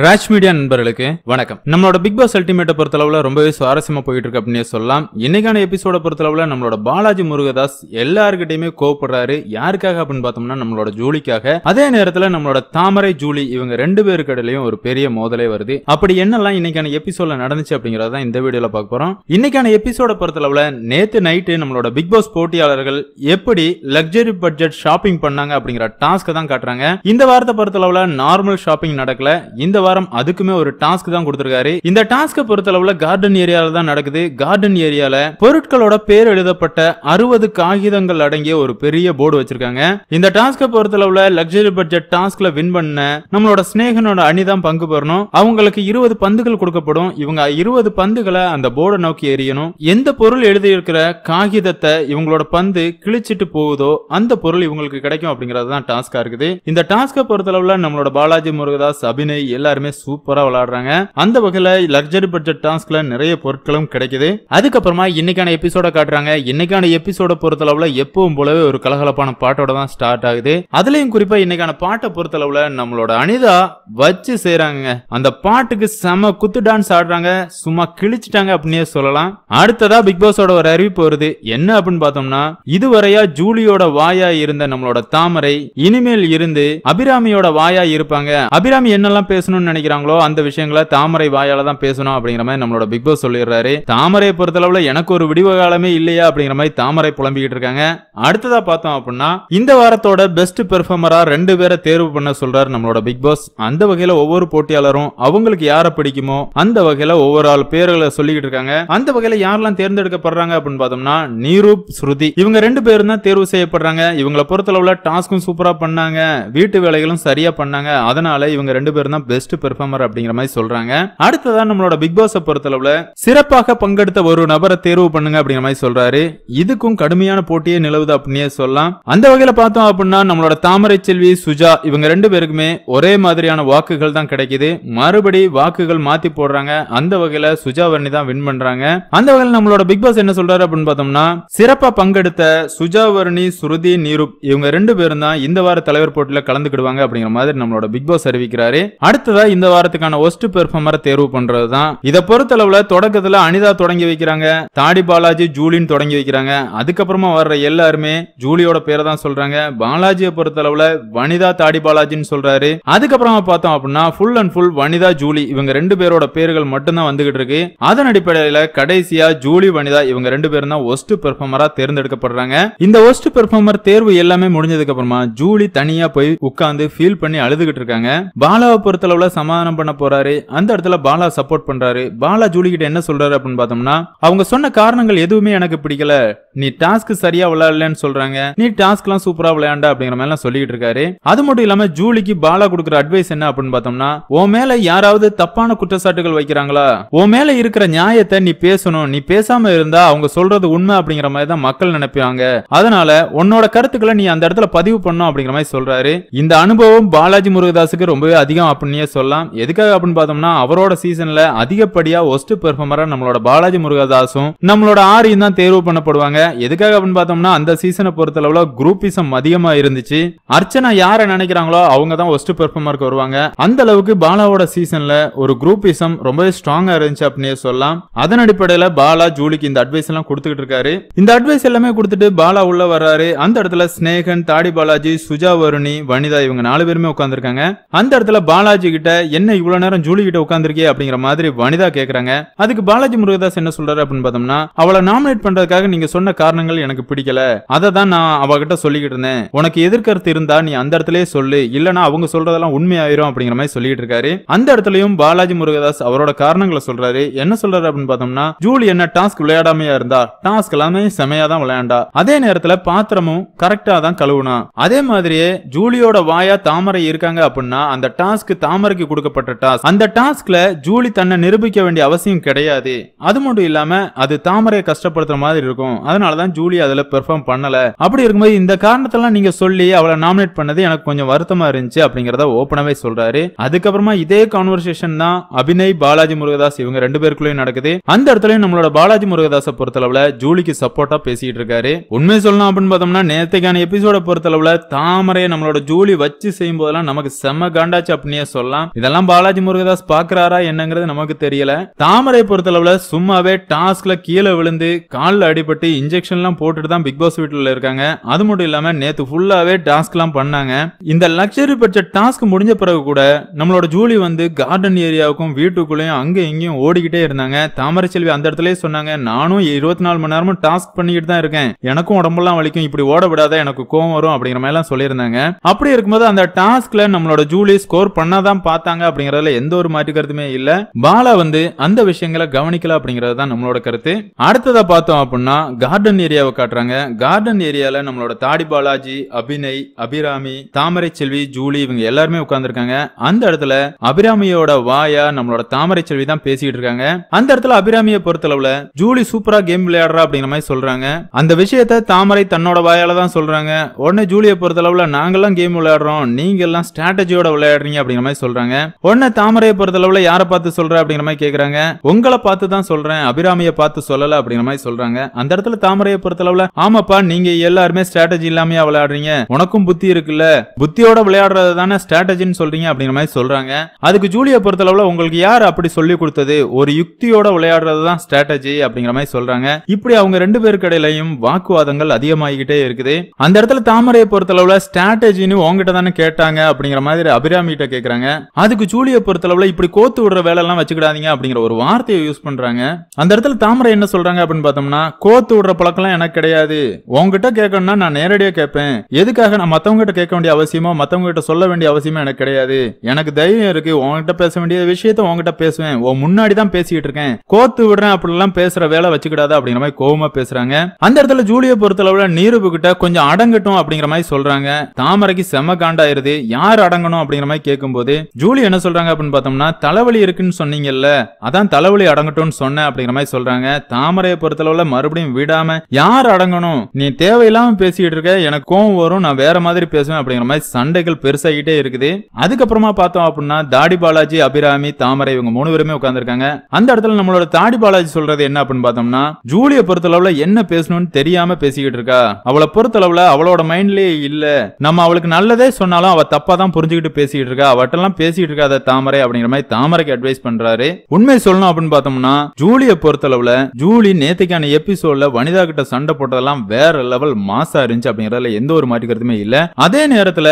Raj media நண்பர்களுக்கு வணக்கம் நம்மளோட பிக் பாஸ் அல்டிமேட்டை பொறுத்தளவுல ரொம்பவே சுவாரஸ்யமா போயிட்டு இருக்கு அப்படின்னு சொல்லலாம் இன்னைக்கான எபிசோட பொறுத்தளவுல நம்மளோட பாலாஜி முருகதாஸ் எல்லாருக்கிட்டையுமே கோவப்படுறாரு யாருக்காக அப்படின்னு பார்த்தோம்னா நம்மளோட ஜூலிக்காக அதே நேரத்துல நம்மளோட தாமரை ஜூலி இவங்க ரெண்டு பேரு இடையிலையும் ஒரு பெரிய மோதலே வருது அப்படி என்னெல்லாம் இன்னைக்கான எபிசோட நடந்துச்சு அப்படிங்கறத இந்த வீடியோல பார்க்க போறோம் இன்னைக்கான எபிசோட பொறுத்தளவுல நேத்து நைட்டு நம்மளோட பிக் பாஸ் போட்டியாளர்கள் எப்படி லக்ஸரி பட்ஜெட் ஷாப்பிங் பண்ணாங்க அப்படிங்கிற டாஸ்க் தான் காட்டுறாங்க இந்த வாரத்தை பொறுத்தளவுல நார்மல் ஷாப்பிங் நடக்கல இந்த வாரம் அதுக்குமே ஒரு டாஸ்க் தான் கொடுத்திருக்காரு இந்த டாஸ்கை பொறுத்தளவுல கார்டன் ஏரியால தான் நடக்குது கார்டன் ஏரியால பொருட்களோட பேர் எழுதப்பட்ட அறுபது காகிதங்கள் அடங்கிய ஒரு பெரிய போர்டு வச்சிருக்காங்க இந்த டாஸ்கை பொறுத்தளவுல லக்ஸரி பட்ஜெட் டாஸ்க்ல வின் பண்ண நம்மளோட ஸ்னேகனோட அணி தான் பங்கு பெறணும் அவங்களுக்கு இருபது பந்துகள் கொடுக்கப்படும் இவங்க இருபது பந்துகளை அந்த போர்டை நோக்கி எரியணும் எந்த பொருள் எழுதியிருக்கிற காகிதத்தை இவங்களோட பந்து கிழிச்சிட்டு போகுதோ அந்த பொருள் இவங்களுக்கு கிடைக்கும் அப்படிங்கறது தான் டாஸ்கா இருக்குது இந்த டாஸ்கை பொறுத்தளவுல நம்மளோட பாலாஜி முருகதாஸ் அபிநய் எல்லாரும் எல்லாருமே சூப்பரா விளாடுறாங்க அந்த வகையில லக்ஸரி பட்ஜெட் டாஸ்க்ல நிறைய பொருட்களும் கிடைக்குது அதுக்கப்புறமா இன்னைக்கான எபிசோட காட்டுறாங்க இன்னைக்கான எபிசோட அளவுல எப்பவும் போலவே ஒரு கலகலப்பான பாட்டோட தான் ஸ்டார்ட் ஆகுது அதுலயும் குறிப்பா இன்னைக்கான பாட்டை பொறுத்த அளவுல நம்மளோட அனிதா வச்சு செய்யறாங்க அந்த பாட்டுக்கு செம குத்து டான்ஸ் ஆடுறாங்க சும்மா கிழிச்சிட்டாங்க அப்படின்னே சொல்லலாம் அடுத்ததா பிக் பாஸோட ஒரு அறிவிப்பு வருது என்ன அப்படின்னு பார்த்தோம்னா இதுவரையா ஜூலியோட வாயா இருந்த நம்மளோட தாமரை இனிமேல் இருந்து அபிராமியோட வாயா இருப்பாங்க அபிராமி என்னெல்லாம் பேசணும் நினைக்கிறாங்களோ அந்த விஷயங்களை தாமரை வாயால தான் பேசணும் அப்படிங்கிற மாதிரி நம்மளோட பிக் பாஸ் சொல்லிடுறாரு தாமரை பொறுத்தளவுல எனக்கு ஒரு விடிவு காலமே இல்லையா அப்படிங்கிற மாதிரி தாமரை புலம்பிக்கிட்டு இருக்காங்க அடுத்ததா பார்த்தோம் அப்படின்னா இந்த வாரத்தோட பெஸ்ட் பெர்ஃபார்மரா ரெண்டு பேரை தேர்வு பண்ண சொல்றாரு நம்மளோட பிக் பாஸ் அந்த வகையில ஒவ்வொரு போட்டியாளரும் அவங்களுக்கு யாரை பிடிக்குமோ அந்த வகையில ஒவ்வொரு ஆள் பேர்களை சொல்லிக்கிட்டு இருக்காங்க அந்த வகையில யாரெல்லாம் தேர்ந்தெடுக்கப்படுறாங்க அப்படின்னு பார்த்தோம்னா நீரூப் ஸ்ருதி இவங்க ரெண்டு பேரும் தான் தேர்வு செய்யப்படுறாங்க இவங்களை பொறுத்தளவுல டாஸ்க்கும் சூப்பரா பண்ணாங்க வீட்டு வேலைகளும் சரியா பண்ணாங்க அதனால இவங்க ரெண்டு பேரும் தான் பெஸ்ட் பெஸ்ட் பெர்ஃபார்மர் அப்படிங்கிற மாதிரி சொல்றாங்க அடுத்ததான் நம்மளோட பிக் பாஸ் பொறுத்தளவுல சிறப்பாக பங்கெடுத்த ஒரு நபரை தேர்வு பண்ணுங்க அப்படிங்கிற மாதிரி சொல்றாரு இதுக்கும் கடுமையான போட்டியே நிலவுது அப்படின்னே சொல்லலாம் அந்த வகையில பார்த்தோம் அப்படின்னா நம்மளோட தாமரை செல்வி சுஜா இவங்க ரெண்டு பேருக்குமே ஒரே மாதிரியான வாக்குகள் தான் கிடைக்குது மறுபடி வாக்குகள் மாத்தி போடுறாங்க அந்த வகையில சுஜா வர்ணி தான் வின் பண்றாங்க அந்த வகையில் நம்மளோட பிக் பாஸ் என்ன சொல்றாரு அப்படின்னு பார்த்தோம்னா சிறப்பா பங்கெடுத்த சுஜா வர்ணி சுருதி நீரூப் இவங்க ரெண்டு பேரும் தான் இந்த வார தலைவர் போட்டியில கலந்துக்கிடுவாங்க அப்படிங்கிற மாதிரி நம்மளோட பிக் பாஸ் அறிவிக்கிறாரு அடுத்ததா அதனால இந்த வாரத்துக்கான ஒஸ்ட் பெர்ஃபார்மரை தேர்வு பண்றது தான் இதை அளவுல தொடக்கத்துல அனிதா தொடங்கி வைக்கிறாங்க தாடி பாலாஜி ஜூலின்னு தொடங்கி வைக்கிறாங்க அதுக்கப்புறமா வர்ற எல்லாருமே ஜூலியோட பேரை தான் சொல்றாங்க பாலாஜியை பொறுத்த அளவுல வனிதா தாடி பாலாஜின்னு சொல்றாரு அதுக்கப்புறமா பார்த்தோம் அப்படின்னா full and full Vanitha Julie இவங்க ரெண்டு பேரோட பேர்கள் மட்டும்தான் வந்துகிட்டு இருக்கு அதன் அடிப்படையில கடைசியா ஜூலி வனிதா இவங்க ரெண்டு பேரும் தான் ஒஸ்ட் பெர்ஃபார்மரா தேர்ந்தெடுக்கப்படுறாங்க இந்த ஒஸ்ட் பெர்ஃபார்மர் தேர்வு எல்லாமே முடிஞ்சதுக்கு அப்புறமா ஜூலி தனியா போய் உட்கார்ந்து ஃபீல் பண்ணி அழுதுகிட்டு இருக்காங்க பாலாவை பொறுத்த ஜூலியோட சமாதானம் பண்ண போறாரு அந்த இடத்துல பாலா சப்போர்ட் பண்றாரு பாலா ஜூலி கிட்ட என்ன சொல்றாரு அப்படின்னு பார்த்தோம்னா அவங்க சொன்ன காரணங்கள் எதுவுமே எனக்கு பிடிக்கல நீ டாஸ்க் சரியா விளையாடலன்னு சொல்றாங்க நீ டாஸ்க் எல்லாம் சூப்பரா விளையாண்ட அப்படிங்கிற மாதிரி எல்லாம் சொல்லிட்டு இருக்காரு அது மட்டும் இல்லாம ஜூலிக்கு பாலா கொடுக்குற அட்வைஸ் என்ன அப்படின்னு பார்த்தோம்னா உன் மேல யாராவது தப்பான குற்றச்சாட்டுகள் வைக்கிறாங்களா உன் மேல இருக்கிற நியாயத்தை நீ பேசணும் நீ பேசாம இருந்தா அவங்க சொல்றது உண்மை அப்படிங்கிற மாதிரி தான் மக்கள் நினைப்பாங்க அதனால உன்னோட கருத்துக்களை நீ அந்த இடத்துல பதிவு பண்ணும் அப்படிங்கிற மாதிரி சொல்றாரு இந்த அனுபவம் பாலாஜி முருகதாசுக்கு ரொம்பவே அதிகம் அப்படின்னு சொல்லலாம் எதுக்காக அப்படின்னு பார்த்தோம்னா அவரோட சீசன்ல அதிகப்படியா ஒஸ்ட் பெர்ஃபார்மரா நம்மளோட பாலாஜி முருகதாசும் நம்மளோட ஆரியும் தான் தேர்வு பண்ணப்படுவாங்க எதுக்காக அப்படின்னு பார்த்தோம்னா அந்த சீசனை பொறுத்த அளவுல குரூப்பிசம் அதிகமா இருந்துச்சு அர்ச்சனா யாரை நினைக்கிறாங்களோ அவங்க தான் ஒஸ்ட் பெர்ஃபார்மருக்கு வருவாங்க அந்த அளவுக்கு பாலாவோட சீசன்ல ஒரு குரூப்பிசம் ரொம்பவே ஸ்ட்ராங்கா இருந்துச்சு அப்படின்னு சொல்லலாம் அதன் அடிப்படையில பாலா ஜூலிக்கு இந்த அட்வைஸ் எல்லாம் கொடுத்துக்கிட்டு இருக்காரு இந்த அட்வைஸ் எல்லாமே கொடுத்துட்டு பாலா உள்ள வர்றாரு அந்த இடத்துல ஸ்னேகன் தாடி பாலாஜி சுஜா வருணி வனிதா இவங்க நாலு பேருமே உட்காந்துருக்காங்க அந்த இடத்துல பாலாஜி கிட்ட கிட்ட என்ன இவ்வளவு நேரம் ஜூலி கிட்ட உட்காந்துருக்கே அப்படிங்கிற மாதிரி வனிதா கேக்குறாங்க அதுக்கு பாலாஜி முருகதாஸ் என்ன சொல்றாரு அப்படின்னு பார்த்தோம்னா அவளை நாமினேட் பண்றதுக்காக நீங்க சொன்ன காரணங்கள் எனக்கு பிடிக்கல அதை தான் நான் அவகிட்ட சொல்லிக்கிட்டு இருந்தேன் உனக்கு எதிர்கருத்து இருந்தா நீ அந்த இடத்துலயே சொல்லு இல்லனா அவங்க சொல்றதெல்லாம் உண்மையாயிரும் அப்படிங்கிற மாதிரி சொல்லிட்டு இருக்காரு அந்த இடத்துலயும் பாலாஜி முருகதாஸ் அவரோட காரணங்களை சொல்றாரு என்ன சொல்றாரு அப்படின்னு பார்த்தோம்னா ஜூலி என்ன டாஸ்க் விளையாடாமையா இருந்தா டாஸ்க் எல்லாமே செமையா தான் விளையாண்டா அதே நேரத்துல பாத்திரமும் கரெக்டா தான் கழுவுனா அதே மாதிரியே ஜூலியோட வாயா தாமரை இருக்காங்க அப்படின்னா அந்த டாஸ்க் தாமரை சோலருக்கு கொடுக்கப்பட்ட டாஸ்க் அந்த டாஸ்க்ல ஜூலி தன்னை நிரூபிக்க வேண்டிய அவசியம் கிடையாது அது மட்டும் இல்லாம அது தாமரையை கஷ்டப்படுத்துற மாதிரி இருக்கும் அதனாலதான் ஜூலி அதுல பெர்ஃபார்ம் பண்ணல அப்படி இருக்கும்போது இந்த காரணத்தெல்லாம் நீங்க சொல்லி அவளை நாமினேட் பண்ணது எனக்கு கொஞ்சம் வருத்தமா இருந்துச்சு அப்படிங்கறத ஓபனாவே சொல்றாரு அதுக்கப்புறமா இதே கான்வர்சேஷன் தான் அபிநய் பாலாஜி முருகதாஸ் இவங்க ரெண்டு பேருக்குள்ளயும் நடக்குது அந்த இடத்துலயும் நம்மளோட பாலாஜி முருகதாசை பொறுத்தளவுல ஜூலிக்கு சப்போர்ட்டா பேசிட்டு இருக்காரு உண்மை சொல்லலாம் அப்படின்னு பார்த்தோம்னா நேத்தைக்கான எபிசோட பொறுத்தளவுல தாமரையை நம்மளோட ஜூலி வச்சு செய்யும் போதெல்லாம் நமக்கு செம்ம காண்டாச்சு அப்படின்னே சொல்லலாம் இதெல்லாம் பாலாஜி முருகதாஸ் பாக்குறாரா என்னங்கிறது நமக்கு தெரியல தாமரை பொறுத்தளவுல சும்மாவே டாஸ்க்ல கீழே விழுந்து காலில் அடிபட்டு இன்ஜெக்ஷன் எல்லாம் போட்டுட்டு தான் பிக் பாஸ் வீட்டுல இருக்காங்க அது மட்டும் இல்லாம நேத்து ஃபுல்லாவே டாஸ்க் எல்லாம் பண்ணாங்க இந்த லக்ஸரி பட்ச டாஸ்க் முடிஞ்ச பிறகு கூட நம்மளோட ஜூலி வந்து கார்டன் ஏரியாவுக்கும் வீட்டுக்குள்ளயும் அங்க இங்கேயும் ஓடிக்கிட்டே இருந்தாங்க தாமரை செல்வி அந்த இடத்துல சொன்னாங்க நானும் இருபத்தி நாலு மணி நேரமும் டாஸ்க் பண்ணிக்கிட்டு தான் இருக்கேன் எனக்கும் உடம்பெல்லாம் வலிக்கும் இப்படி ஓட விடாத எனக்கு கோவம் வரும் அப்படிங்கிற மாதிரி எல்லாம் சொல்லியிருந்தாங்க அப்படி இருக்கும்போது அந்த டாஸ்க்ல நம்மளோட ஜூலி ஸ்கோர் பண்ணாதான் பார்த்தாங்க அப்படிங்கறதுல எந்த ஒரு மாற்று கருத்துமே இல்ல பாலா வந்து அந்த விஷயங்களை கவனிக்கல அப்படிங்கறது தான் நம்மளோட கருத்து அடுத்ததை பார்த்தோம் அப்படின்னா கார்டன் ஏரியாவை காட்டுறாங்க கார்டன் ஏரியால நம்மளோட தாடி பாலாஜி அபிநய் அபிராமி தாமரை செல்வி ஜூலி இவங்க எல்லாருமே உட்கார்ந்துருக்காங்க அந்த இடத்துல அபிராமியோட வாயா நம்மளோட தாமரை செல்வி தான் பேசிட்டு இருக்காங்க அந்த இடத்துல அபிராமியை பொறுத்தளவுல ஜூலி சூப்பரா கேம் விளையாடுறா அப்படிங்கிற மாதிரி சொல்றாங்க அந்த விஷயத்த தாமரை தன்னோட வாயால தான் சொல்றாங்க உடனே ஜூலியை பொறுத்தளவுல நாங்கெல்லாம் கேம் விளையாடுறோம் நீங்க எல்லாம் ஸ்ட்ராட்டஜியோட விளையாடுறீங்க அப்படிங்கிற மாதிரி சொல்றாங்க சொல்றாங்க உடனே தாமரையை பொறுத்தளவுல யாரை பார்த்து சொல்ற அப்படிங்கிற மாதிரி கேக்குறாங்க உங்களை பார்த்து தான் சொல்றேன் அபிராமியை பார்த்து சொல்லல அப்படிங்கிற மாதிரி சொல்றாங்க அந்த இடத்துல தாமரையை பொறுத்தளவுல ஆமாப்பா நீங்க எல்லாருமே ஸ்ட்ராட்டஜி இல்லாமயா விளையாடுறீங்க உனக்கும் புத்தி இருக்குல்ல புத்தியோட விளையாடுறது தானே ஸ்ட்ராட்டஜின்னு சொல்றீங்க அப்படிங்கிற மாதிரி சொல்றாங்க அதுக்கு ஜூலியை பொறுத்தளவுல உங்களுக்கு யார் அப்படி சொல்லி கொடுத்தது ஒரு யுக்தியோட விளையாடுறது தான் ஸ்ட்ராட்டஜி அப்படிங்கிற மாதிரி சொல்றாங்க இப்படி அவங்க ரெண்டு பேருக்கு பேருக்கிடையிலையும் வாக்குவாதங்கள் அதிகமாகிக்கிட்டே இருக்குது அந்த இடத்துல தாமரையை பொறுத்தளவுல ஸ்ட்ராட்டஜின்னு உங்ககிட்ட தானே கேட்டாங்க அப்படிங்கிற மாதிரி அபிராமி கிட்ட கேக்குறாங்க அதுக்கு ஜூலியை பொறுத்தளவுல இப்படி கோத்து விடுற வேலைலாம் வச்சுக்கிடாதீங்க அப்படிங்கிற ஒரு வார்த்தையை யூஸ் பண்றாங்க அந்த இடத்துல தாமரை என்ன சொல்றாங்க அப்படின்னு பார்த்தோம்னா கோத்து விடுற பழக்கம்லாம் எனக்கு கிடையாது உங்ககிட்ட கேட்கணும்னா நான் நேரடியாக கேட்பேன் எதுக்காக நான் மத்தவங்க கிட்ட கேட்க வேண்டிய அவசியமோ மத்தவங்க கிட்ட சொல்ல வேண்டிய அவசியமோ எனக்கு கிடையாது எனக்கு தைரியம் இருக்கு உங்ககிட்ட பேச வேண்டிய விஷயத்த உங்ககிட்ட பேசுவேன் உன் முன்னாடி தான் பேசிக்கிட்டு இருக்கேன் கோத்து விடுறேன் அப்படிலாம் பேசுற வேலை வச்சுக்கிடாத அப்படிங்கிற மாதிரி கோபமா பேசுறாங்க அந்த இடத்துல ஜூலியை பொறுத்தளவுல நீருப்பு கிட்ட கொஞ்சம் அடங்கட்டும் அப்படிங்கிற மாதிரி சொல்றாங்க தாமரைக்கு செம காண்டாயிருது யார் அடங்கணும் அப்படிங்கிற மாதிரி கேட்கும்போது ஜூலி என்ன சொல்றாங்க அப்படின்னு பார்த்தோம்னா தலைவலி இருக்குன்னு சொன்னீங்கல்ல அதான் தலைவலி அடங்கட்டும்னு சொன்னேன் அப்படிங்கிற மாதிரி சொல்றாங்க தாமரையை பொறுத்தளவுல மறுபடியும் விடாம யார் அடங்கணும் நீ தேவையில்லாம பேசிட்டு இருக்க எனக்கு கோவம் வரும் நான் வேற மாதிரி பேசுவேன் அப்படிங்கிற மாதிரி சண்டைகள் பெருசாகிட்டே இருக்குது அதுக்கப்புறமா பார்த்தோம் அப்படின்னா தாடி பாலாஜி அபிராமி தாமரை இவங்க மூணு பேருமே உட்காந்துருக்காங்க அந்த இடத்துல நம்மளோட தாடி பாலாஜி சொல்றது என்ன அப்படின்னு பார்த்தோம்னா ஜூலியை பொறுத்தளவுல என்ன பேசணும்னு தெரியாம பேசிக்கிட்டு இருக்கா அவளை பொறுத்தளவுல அவளோட மைண்ட்லயே இல்ல நம்ம அவளுக்கு நல்லதே சொன்னாலும் அவ தப்பா தான் புரிஞ்சுக்கிட்டு பேசிக்கிட்டு இருக்கா அவட்டெல்லாம் பேசிட்டு இருக்காத தாமரை அப்படிங்கிற மாதிரி தாமரைக்கு அட்வைஸ் பண்றாரு உண்மை சொல்லணும் அப்படின்னு பார்த்தோம்னா ஜூலியை பொறுத்தளவுல ஜூலி நேத்துக்கான எபிசோட்ல வனிதா கிட்ட சண்டை போட்டதெல்லாம் வேற லெவல் மாசா இருந்துச்சு அப்படிங்கறதுல எந்த ஒரு மாற்றிக்கிறதுமே இல்ல அதே நேரத்துல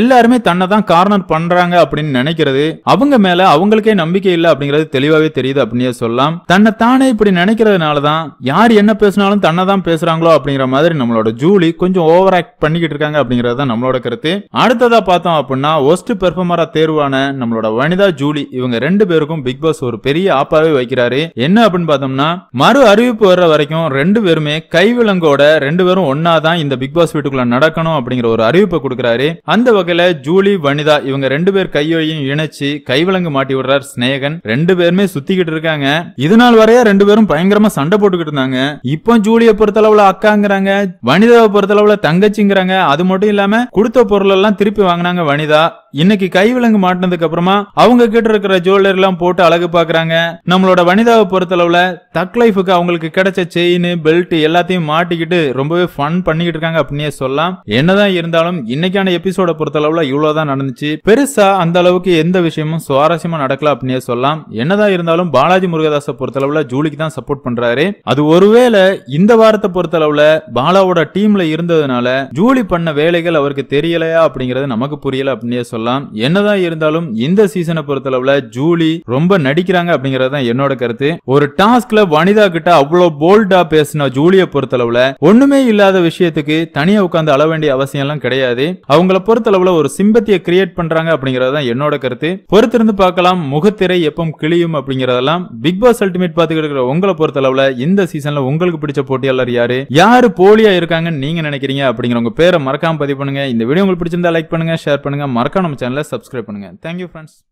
எல்லாருமே தன்னை தான் கார்னர் பண்றாங்க அப்படின்னு நினைக்கிறது அவங்க மேல அவங்களுக்கே நம்பிக்கை இல்லை அப்படிங்கறது தெளிவாவே தெரியுது அப்படின்னு சொல்லலாம் தன்னை தானே இப்படி நினைக்கிறதுனாலதான் யார் என்ன பேசினாலும் தன்னை தான் பேசுறாங்களோ அப்படிங்கிற மாதிரி நம்மளோட ஜூலி கொஞ்சம் ஓவர் ஆக்ட் பண்ணிக்கிட்டு இருக்காங்க அப்படிங்கறது நம்மளோட கருத்து அடுத்ததா பார்த்தோம் அப்படின்னா ஒஸ்ட் பெர்ஃபார்மரா தேர்வான நடிகையான நம்மளோட வனிதா ஜூலி இவங்க ரெண்டு பேருக்கும் பிக் பாஸ் ஒரு பெரிய ஆப்பாவே வைக்கிறாரு என்ன அப்படின்னு பார்த்தோம்னா மறு அறிவிப்பு வர்ற வரைக்கும் ரெண்டு பேருமே கைவிலங்கோட ரெண்டு பேரும் ஒன்னா தான் இந்த பிக் பாஸ் வீட்டுக்குள்ள நடக்கணும் அப்படிங்கிற ஒரு அறிவிப்பை கொடுக்கிறாரு அந்த வகையில ஜூலி வனிதா இவங்க ரெண்டு பேர் கையொழியும் இணைச்சு கைவிலங்கு மாட்டி விடுறார் ஸ்னேகன் ரெண்டு பேருமே சுத்திக்கிட்டு இருக்காங்க இதனால் வரைய ரெண்டு பேரும் பயங்கரமா சண்டை போட்டுக்கிட்டு இருந்தாங்க இப்போ ஜூலியை பொறுத்தளவுல அக்காங்கிறாங்க வனிதாவை பொறுத்தளவுல தங்கச்சிங்கிறாங்க அது மட்டும் இல்லாம கொடுத்த பொருள் எல்லாம் திருப்பி வாங்கினாங்க வனிதா இன்னைக்கு கைவிலங்கு மாட்டினதுக்கு அப்புறமா அவங்க கிட்ட இருக்கிற ஜுவல்லரி எல்லாம் போட்டு அழகு பாக்குறாங்க நம்மளோட வனிதாவை அளவுல தக் லைஃபுக்கு அவங்களுக்கு கிடைச்ச செயின் பெல்ட் எல்லாத்தையும் மாட்டிக்கிட்டு ரொம்பவே ஃபன் பண்ணிக்கிட்டு இருக்காங்க அப்படின்னே சொல்லலாம் என்னதான் இருந்தாலும் இன்னைக்கான எபிசோட அளவுல இவ்வளவுதான் நடந்துச்சு பெருசா அந்த அளவுக்கு எந்த விஷயமும் சுவாரஸ்யமா நடக்கல அப்படின்னே சொல்லலாம் என்னதான் இருந்தாலும் பாலாஜி முருகதாசை அளவுல ஜூலிக்கு தான் சப்போர்ட் பண்றாரு அது ஒருவேளை இந்த வாரத்தை அளவுல பாலாவோட டீம்ல இருந்ததுனால ஜூலி பண்ண வேலைகள் அவருக்கு தெரியலையா அப்படிங்கறது நமக்கு புரியல அப்படின்னே சொல்லலாம் சொல்லலாம் என்னதான் இருந்தாலும் இந்த சீசனை பொறுத்தளவுல ஜூலி ரொம்ப நடிக்கிறாங்க அப்படிங்கறது என்னோட கருத்து ஒரு டாஸ்க்ல வனிதா கிட்ட அவ்வளவு போல்டா பேசின ஜூலிய பொறுத்தளவுல ஒண்ணுமே இல்லாத விஷயத்துக்கு தனியா உட்காந்து அள வேண்டிய அவசியம் எல்லாம் கிடையாது அவங்கள பொறுத்தளவுல ஒரு சிம்பத்தியை கிரியேட் பண்றாங்க அப்படிங்கறது என்னோட கருத்து பொறுத்திருந்து பார்க்கலாம் முகத்திரை எப்பவும் கிளியும் அப்படிங்கறதெல்லாம் பிக் பாஸ் அல்டிமேட் பாத்துக்கிட்டு இருக்கிற உங்களை பொறுத்தளவுல இந்த சீசன்ல உங்களுக்கு பிடிச்ச போட்டியாளர் யாரு யாரு போலியா இருக்காங்கன்னு நீங்க நினைக்கிறீங்க அப்படிங்கிற உங்க பேரை மறக்காம பதிவு பண்ணுங்க இந்த வீடியோ உங்களுக்கு பிடிச்சிருந்தா லைக் பண்ணுங்க ஷேர் பண்ணுங்க மறக்காம நம்ம சேனலை சப்ஸ்கிரைப் பண்ணுங்கள் தேங்க்யூ ஃப்ரெண்ட்ஸ்